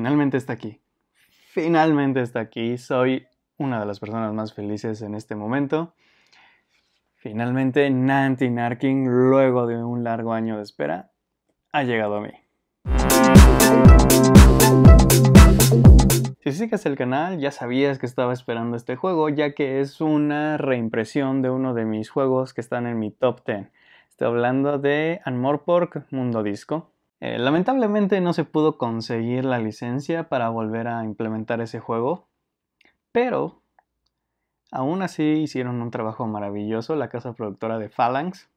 finalmente está aquí. Finalmente está aquí. Soy una de las personas más felices en este momento. Finalmente, Nanty Narkin, luego de un largo año de espera, ha llegado a mí. Si sigues el canal ya sabías que estaba esperando este juego ya que es una reimpresión de uno de mis juegos que están en mi top 10. Estoy hablando de Anmorpork Mundo Disco. Eh, lamentablemente no se pudo conseguir la licencia para volver a implementar ese juego, pero aún así hicieron un trabajo maravilloso la casa productora de Phalanx.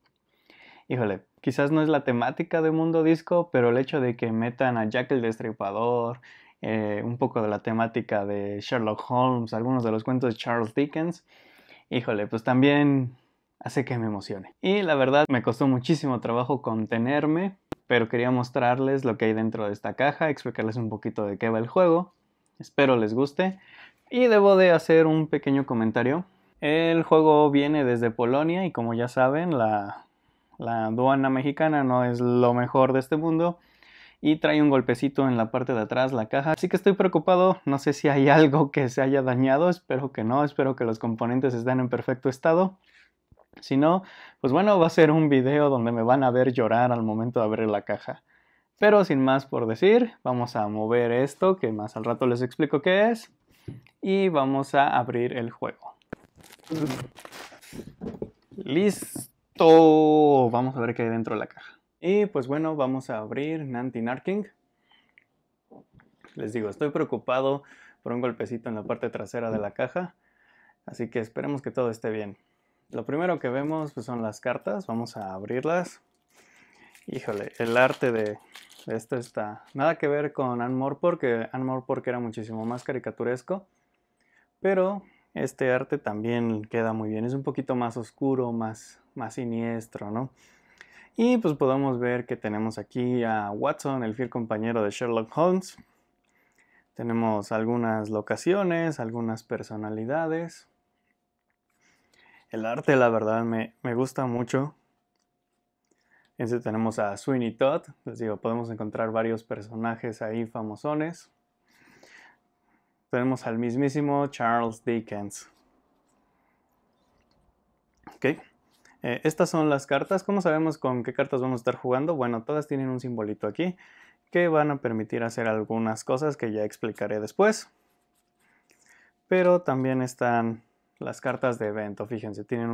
Híjole, quizás no es la temática de Mundo Disco, pero el hecho de que metan a Jack el Destripador, eh, un poco de la temática de Sherlock Holmes, algunos de los cuentos de Charles Dickens, híjole, pues también hace que me emocione. Y la verdad me costó muchísimo trabajo contenerme pero quería mostrarles lo que hay dentro de esta caja, explicarles un poquito de qué va el juego. Espero les guste. Y debo de hacer un pequeño comentario. El juego viene desde Polonia y como ya saben, la, la aduana mexicana no es lo mejor de este mundo. Y trae un golpecito en la parte de atrás, la caja. Así que estoy preocupado, no sé si hay algo que se haya dañado, espero que no, espero que los componentes estén en perfecto estado. Si no, pues bueno, va a ser un video donde me van a ver llorar al momento de abrir la caja. Pero sin más por decir, vamos a mover esto, que más al rato les explico qué es, y vamos a abrir el juego. ¡Listo! Vamos a ver qué hay dentro de la caja. Y pues bueno, vamos a abrir Nanti Narking. Les digo, estoy preocupado por un golpecito en la parte trasera de la caja, así que esperemos que todo esté bien lo primero que vemos pues, son las cartas. Vamos a abrirlas. Híjole, el arte de, esto está nada que ver con Anne porque que Anne era muchísimo más caricaturesco. Pero este arte también queda muy bien. Es un poquito más oscuro, más, más siniestro, ¿no? Y pues podemos ver que tenemos aquí a Watson, el fiel compañero de Sherlock Holmes. Tenemos algunas locaciones, algunas personalidades. El arte, la verdad, me, gusta mucho. Entonces tenemos a Sweeney Todd. Les digo, podemos encontrar varios personajes ahí famosones. Tenemos al mismísimo Charles Dickens. Ok. Eh, estas son las cartas. ¿Cómo sabemos con qué cartas vamos a estar jugando? Bueno, todas tienen un simbolito aquí que van a permitir hacer algunas cosas que ya explicaré después. Pero también están las cartas de evento, fíjense, tienen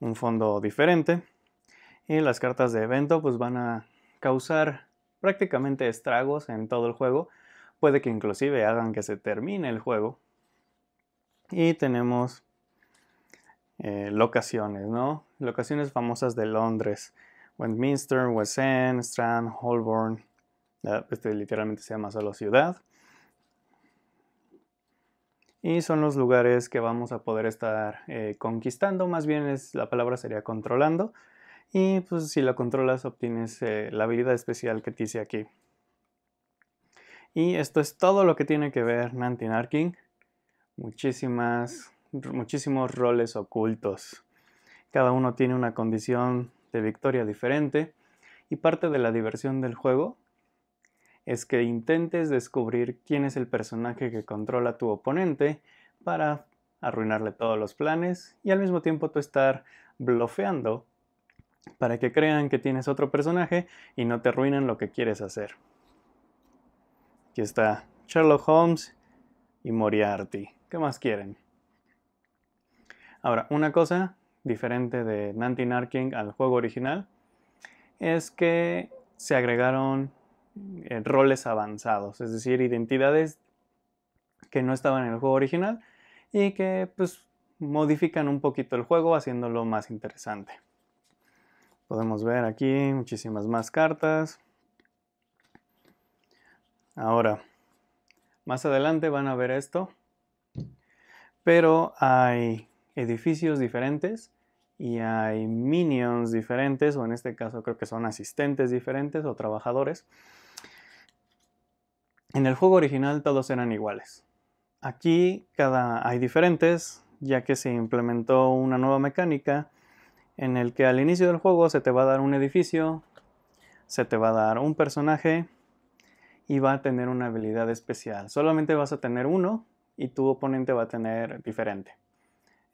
un, fondo diferente. Y las cartas de evento pues van a causar prácticamente estragos en todo el juego. Puede que inclusive hagan que se termine el juego. Y tenemos eh, locaciones, ¿no? Locaciones famosas de Londres. Westminster, West End, Strand, Holborn. Este literalmente se llama solo ciudad y son los lugares que vamos a poder estar eh, conquistando, más bien es, la palabra sería controlando y pues si la controlas obtienes eh, la habilidad especial que te hice aquí. Y esto es todo lo que tiene que ver Nantin King. Muchísimas, muchísimos roles ocultos. Cada uno tiene una condición de victoria diferente y parte de la diversión del juego es que intentes descubrir quién es el personaje que controla tu oponente para arruinarle todos los planes y al mismo tiempo tú estar blofeando para que crean que tienes otro personaje y no te arruinen lo que quieres hacer. Aquí está Sherlock Holmes y Moriarty. ¿Qué más quieren? Ahora, una cosa diferente de Nanty Narking al juego original es que se agregaron roles avanzados, es decir, identidades que no estaban en el juego original y que pues modifican un poquito el juego haciéndolo más interesante. Podemos ver aquí muchísimas más cartas. Ahora, más adelante van a ver esto, pero hay edificios diferentes y hay minions diferentes, o en este caso creo que son asistentes diferentes o trabajadores en el juego original todos eran iguales. Aquí cada hay diferentes, ya que se implementó una nueva mecánica en el que al inicio del juego se te va a dar un edificio, se te va a dar un personaje y va a tener una habilidad especial. Solamente vas a tener uno y tu oponente va a tener diferente.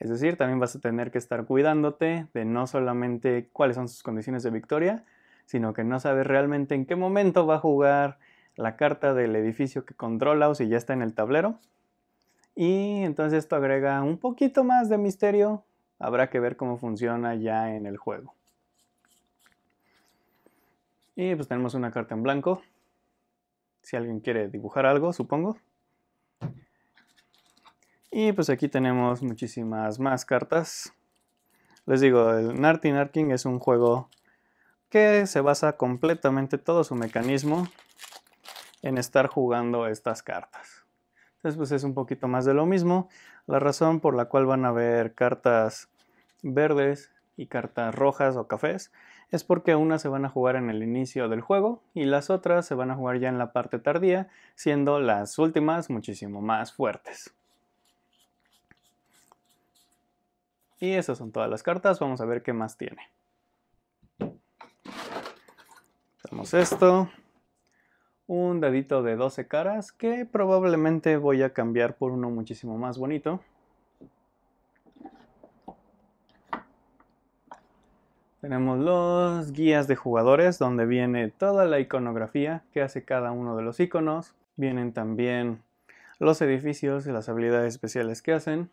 Es decir, también vas a tener que estar cuidándote de no solamente cuáles son sus condiciones de victoria, sino que no sabes realmente en qué momento va a jugar la carta del edificio que controla o si ya está en el tablero. Y entonces esto agrega un poquito más de misterio. Habrá que ver cómo funciona ya en el juego. Y pues tenemos una carta en blanco. Si alguien quiere dibujar algo, supongo. Y pues aquí tenemos muchísimas más cartas. Les digo, el Narty Narking es un juego que se basa completamente todo su mecanismo en estar jugando estas cartas. Entonces, pues es un poquito más de lo mismo. La razón por la cual van a ver cartas verdes y cartas rojas o cafés es porque unas se van a jugar en el inicio del juego y las otras se van a jugar ya en la parte tardía, siendo las últimas muchísimo más fuertes. Y esas son todas las cartas, vamos a ver qué más tiene. Damos esto un dadito de 12 caras que probablemente voy a cambiar por uno muchísimo más bonito. Tenemos los guías de jugadores donde viene toda la iconografía que hace cada uno de los iconos. Vienen también los edificios y las habilidades especiales que hacen.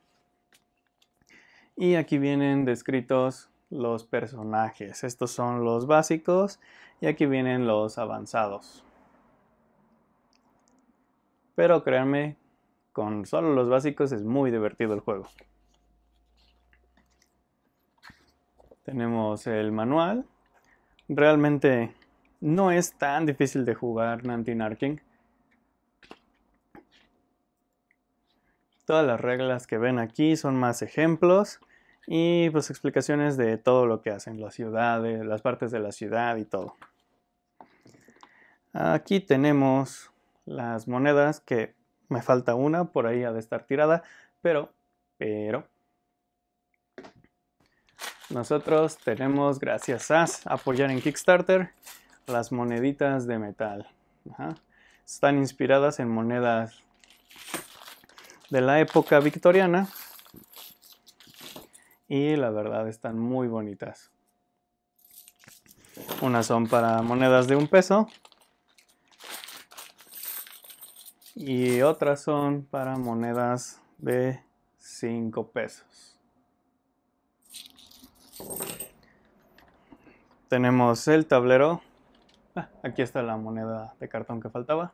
Y aquí vienen descritos los personajes. Estos son los básicos y aquí vienen los avanzados. Pero créanme, con solo los básicos es muy divertido el juego. Tenemos el manual. Realmente no es tan difícil de jugar Nantinarking. Todas las reglas que ven aquí son más ejemplos y pues explicaciones de todo lo que hacen, las ciudades, las partes de la ciudad y todo. Aquí tenemos las monedas, que me falta una, por ahí ha de estar tirada, pero, pero, nosotros tenemos, gracias a apoyar en Kickstarter, las moneditas de metal. Están inspiradas en monedas de la época victoriana y la verdad están muy bonitas. Unas son para monedas de un peso y otras son para monedas de 5 pesos. Tenemos el tablero. Ah, aquí está la moneda de cartón que faltaba.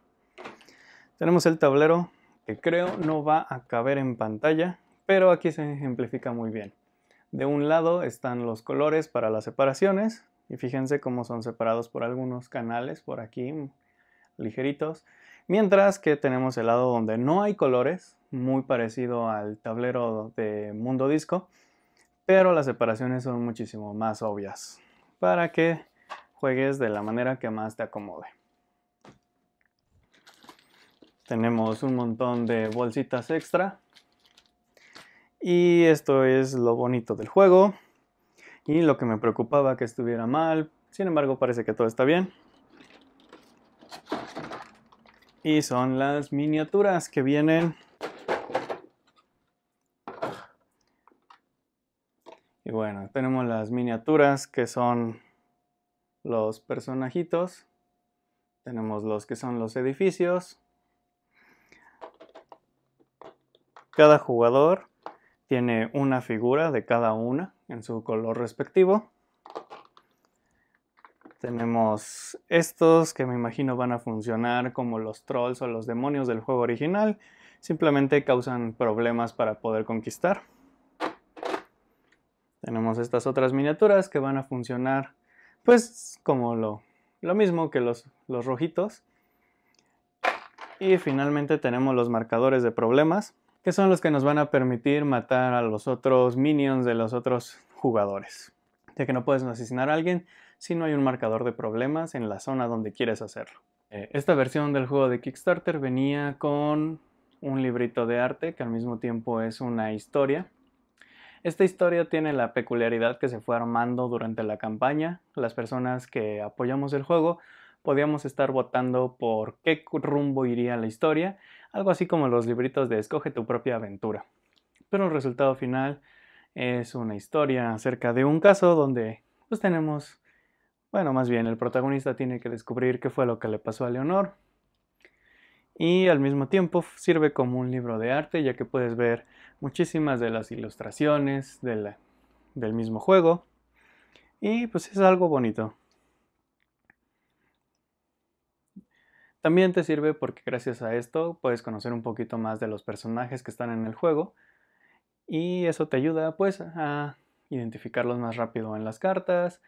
Tenemos el tablero que creo no va a caber en pantalla, pero aquí se ejemplifica muy bien. De un lado están los colores para las separaciones y fíjense cómo son separados por algunos canales por aquí ligeritos Mientras que tenemos el lado donde no hay colores, muy parecido al tablero de Mundo Disco, pero las separaciones son muchísimo más obvias para que juegues de la manera que más te acomode. Tenemos un montón de bolsitas extra y esto es lo bonito del juego y lo que me preocupaba que estuviera mal, sin embargo parece que todo está bien. Y son las miniaturas que vienen. Y bueno, tenemos las miniaturas que son los personajitos. Tenemos los que son los edificios. Cada jugador tiene una figura de cada una en su color respectivo. Tenemos estos que me imagino van a funcionar como los trolls o los demonios del juego original. Simplemente causan problemas para poder conquistar. Tenemos estas otras miniaturas que van a funcionar pues como lo, mismo que los, los rojitos. Y finalmente tenemos los marcadores de problemas que son los que nos van a permitir matar a los otros minions de los otros jugadores. Ya que no puedes asesinar a alguien, si no hay un marcador de problemas en la zona donde quieres hacerlo. Eh, esta versión del juego de Kickstarter venía con un librito de arte que al mismo tiempo es una historia. Esta historia tiene la peculiaridad que se fue armando durante la campaña. Las personas que apoyamos el juego podíamos estar votando por qué rumbo iría la historia, algo así como los libritos de Escoge tu propia aventura. Pero el resultado final es una historia acerca de un caso donde pues tenemos bueno, más bien, el protagonista tiene que descubrir qué fue lo que le pasó a Leonor. Y al mismo tiempo sirve como un libro de arte, ya que puedes ver muchísimas de las ilustraciones del mismo juego. Y pues es algo bonito. También te sirve porque gracias a esto puedes conocer un poquito más de los personajes que están en el juego. Y eso te ayuda pues a identificarlos más rápido en las cartas,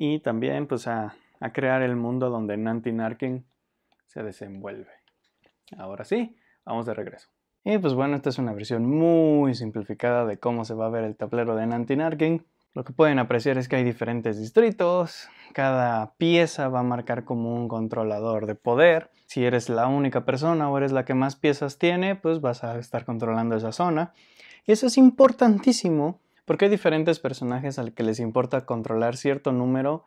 y también pues a, crear el mundo donde Nanti Narkin se desenvuelve. Ahora sí, vamos de regreso. Y pues bueno, esta es una versión muy simplificada de cómo se va a ver el tablero de Nanti Narkin. Lo que pueden apreciar es que hay diferentes distritos, cada pieza va a marcar como un controlador de poder. Si eres la única persona o eres la que más piezas tiene, pues vas a estar controlando esa zona. Y eso es importantísimo porque hay diferentes personajes al que les importa controlar cierto número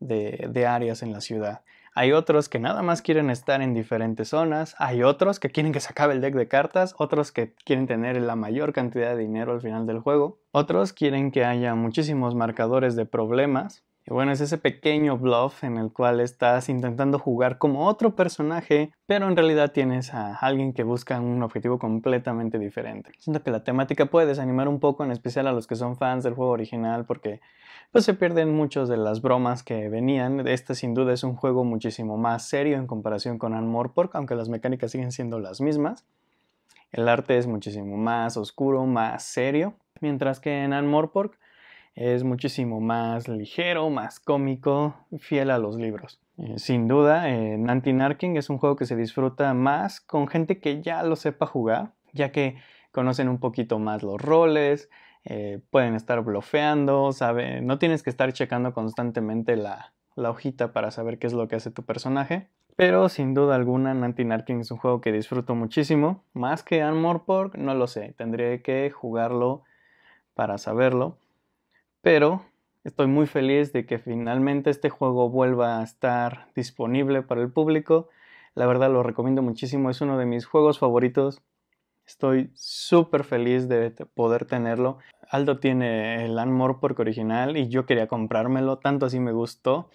de, de, áreas en la ciudad. Hay otros que nada más quieren estar en diferentes zonas, hay otros que quieren que se acabe el deck de cartas, otros que quieren tener la mayor cantidad de dinero al final del juego, otros quieren que haya muchísimos marcadores de problemas, y bueno, es ese pequeño bluff en el cual estás intentando jugar como otro personaje, pero en realidad tienes a alguien que busca un objetivo completamente diferente. Siento que la temática puede desanimar un poco, en especial a los que son fans del juego original, porque pues se pierden muchas de las bromas que venían. Este sin duda es un juego muchísimo más serio en comparación con Armor Pork, aunque las mecánicas siguen siendo las mismas. El arte es muchísimo más oscuro, más serio, mientras que en Armor Pork es muchísimo más ligero, más cómico, fiel a los libros. Eh, sin duda, eh, Nanti es un juego que se disfruta más con gente que ya lo sepa jugar, ya que conocen un poquito más los roles, eh, pueden estar blofeando, no tienes que estar checando constantemente la, hojita para saber qué es lo que hace tu personaje. Pero sin duda alguna, Nanty Narking es un juego que disfruto muchísimo. Más que Armor Pork, no lo sé. tendría que jugarlo para saberlo pero estoy muy feliz de que finalmente este juego vuelva a estar disponible para el público. La verdad lo recomiendo muchísimo, es uno de mis juegos favoritos. Estoy súper feliz de poder tenerlo. Aldo tiene el Anmore porque original y yo quería comprármelo, tanto así me gustó.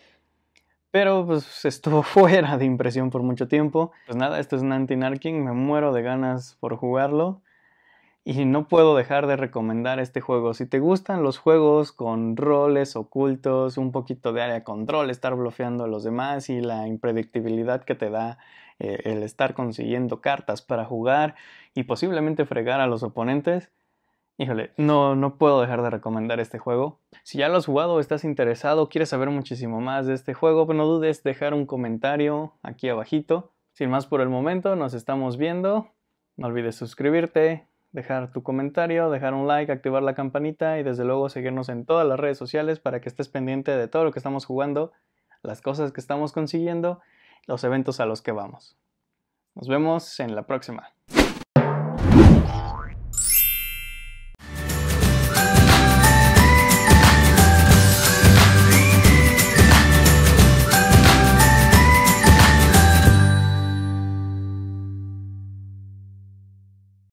Pero pues estuvo fuera de impresión por mucho tiempo. Pues nada, esto es Nantinarking, me muero de ganas por jugarlo. Y no puedo dejar de recomendar este juego. Si te gustan los juegos con roles ocultos, un poquito de área control, estar bloqueando a los demás y la impredictibilidad que te da eh, el estar consiguiendo cartas para jugar y posiblemente fregar a los oponentes, Híjole, no, no puedo dejar de recomendar este juego. Si ya lo has jugado, estás interesado, quieres saber muchísimo más de este juego, no dudes dejar un comentario aquí abajito. Sin más por el momento, nos estamos viendo. No olvides suscribirte, dejar tu comentario, dejar un like, activar la campanita y desde luego seguirnos en todas las redes sociales para que estés pendiente de todo lo que estamos jugando, las cosas que estamos consiguiendo, los eventos a los que vamos. Nos vemos en la próxima.